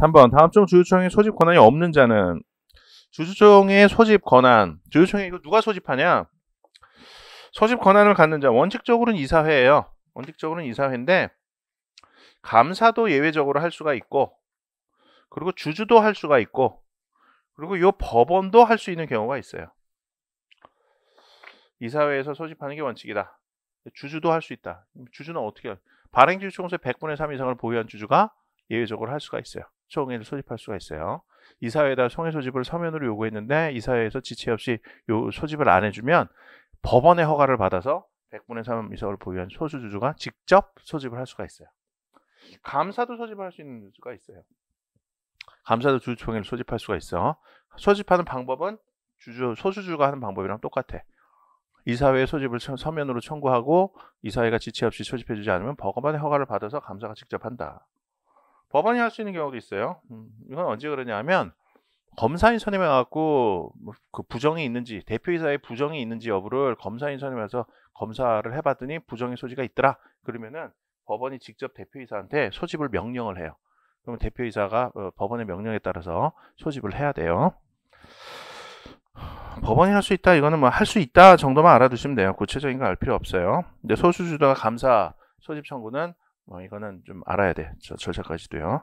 3번 다음 중 주주총회 소집 권한이 없는 자는 주주총회 소집 권한 주주총회 이거 누가 소집하냐 소집 권한을 갖는 자 원칙적으로는 이사회예요 원칙적으로는 이사회인데 감사도 예외적으로 할 수가 있고 그리고 주주도 할 수가 있고 그리고 요 법원도 할 수 있는 경우가 있어요 이사회에서 소집하는 게 원칙이다 주주도 할 수 있다 주주는 어떻게 발행주주총회의 100분의 3 이상을 보유한 주주가 예외적으로 할 수가 있어요 총회를 소집할 수가 있어요. 이사회에다 총회 소집을 서면으로 요구했는데 이사회에서 지체 없이 요 소집을 안 해주면 법원의 허가를 받아서 100분의 3 이상을 보유한 소수 주주가 직접 소집을 할 수가 있어요. 감사도 소집할 수 있는 주주가 있어요. 감사도 주주총회를 소집할 수가 있어. 소집하는 방법은 주주 소수주가 하는 방법이랑 똑같아. 이사회 소집을 서면으로 청구하고 이사회가 지체 없이 소집해주지 않으면 법원의 허가를 받아서 감사가 직접 한다. 법원이 할 수 있는 경우도 있어요. 음, 이건 언제 그러냐면 검사인 선임해 갖고 뭐 그 부정이 있는지 대표이사의 부정이 있는지 여부를 검사인 선임해서 검사를 해봤더니 부정의 소지가 있더라. 그러면은 법원이 직접 대표이사한테 소집을 명령을 해요. 그러면 대표이사가 어, 법원의 명령에 따라서 소집을 해야 돼요. 법원이 할 수 있다 이거는 뭐 할 수 있다 정도만 알아두시면 돼요 구체적인 거 알 필요 없어요 근데 소수주도가 감사 소집 청구는 뭐 이거는 좀 알아야 돼. 저 절차까지도요.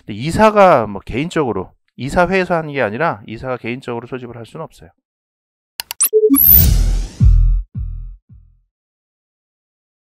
근데 이사가 뭐 개인적으로 이사회에서 하는 게 아니라 이사가 개인적으로 소집을 할 수는 없어요.